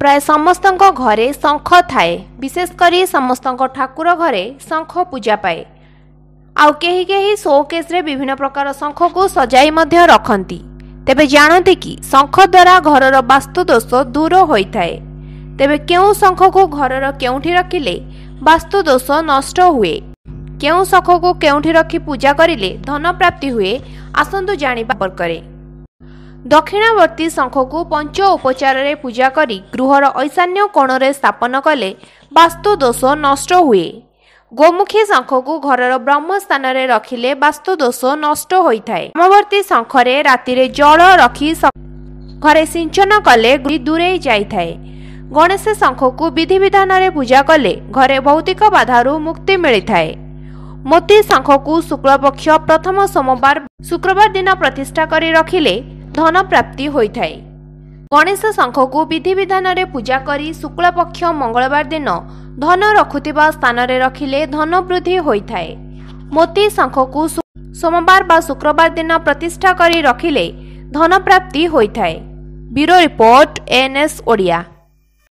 ପ୍ରାୟ ସମସ୍ତଙ୍କ ଘରେ ଶଙ୍ଖ ଥାଏ ବିଶେଷ କରି ସମସ୍ତଙ୍କ ଠାକୁର ଘରେ ଶଙ୍ଖ ପୂଜା ପାଏ ଆଉ କେହି କେହି ସୋ କେସ୍ରେ ବିଭିନ୍ନ ପ୍ରକାର ଶଙ୍ଖକୁ ସଜାଇ ମଧ୍ୟ ରଖନ୍ତି ତେବେ ଜାଣନ୍ତି କି ଶଙ୍ଖ ଦ୍ୱାରା ଘରର ବାସ୍ତୁଦୋଷ ଦୂର ହୋଇଥାଏ ତେବେ କେଉଁ ଶଙ୍ଖକୁ ଘରର କେଉଁଠି ରଖିଲେ ବାସ୍ତୁଦୋଷ ନଷ୍ଟ ହୁଏ କେଉଁ ଶଙ୍ଖକୁ କେଉଁଠି ରଖି ପୂଜା କରିଲେ ଧନପ୍ରାପ୍ତି ହୁଏ ଆସନ୍ତୁ ଜାଣିବା ସମ୍ପର୍କରେ ଦକ୍ଷିଣାବର୍ତ୍ତୀ ଶଙ୍ଖକୁ ପଞ୍ଚ ଉପଚାରରେ ପୂଜା କରି ଗୃହର ଐଶାନ୍ୟ କୋଣରେ ସ୍ଥାପନ କଲେ ବାସ୍ତୁଦୋଷ ନଷ୍ଟ ହୁଏ ଗୋମୁଖୀ ଶଙ୍ଖକୁ ଘରର ବ୍ରହ୍ମସ୍ଥାନରେ ରଖିଲେ ବାସ୍ତୁଦୋଷ ନଷ୍ଟ ହୋଇଥାଏ ବ୍ରହ୍ମବର୍ତ୍ତୀ ଶଙ୍ଖରେ ରାତିରେ ଜଳ ରଖି ଘରେ ସିଞ୍ଚନ କଲେ ଦୂରେଇ ଯାଇଥାଏ ଗଣେଶ ଶଙ୍ଖକୁ ବିଧିବିଧାନରେ ପୂଜା କଲେ ଘରେ ଭୌତିକ ବାଧାରୁ ମୁକ୍ତି ମିଳିଥାଏ ମୋତି ଶଙ୍ଖକୁ ଶୁକ୍ଳପକ୍ଷ ପ୍ରଥମ ସୋମବାର ଶୁକ୍ରବାର ଦିନ ପ୍ରତିଷ୍ଠା କରି ରଖିଲେ ଧନପ୍ରାପ୍ତି ହୋଇଥାଏ ଗଣେଶ ଶଙ୍ଖକୁ ବିଧିବିଧାନରେ ପୂଜା କରି ଶୁକ୍ଳପକ୍ଷ ମଙ୍ଗଳବାର ଦିନ ଧନ ରଖୁଥିବା ସ୍ଥାନରେ ରଖିଲେ ଧନ ବୃଦ୍ଧି ହୋଇଥାଏ ମୋତି ଶଙ୍ଖକୁ ସୋମବାର ବା ଶୁକ୍ରବାର ଦିନ ପ୍ରତିଷ୍ଠା କରି ରଖିଲେ ଧନପ୍ରାପ୍ତି ହୋଇଥାଏ ବ୍ୟୁରୋ ରିପୋର୍ଟ ଏନ୍ଏସ୍ ଓଡ଼ିଆ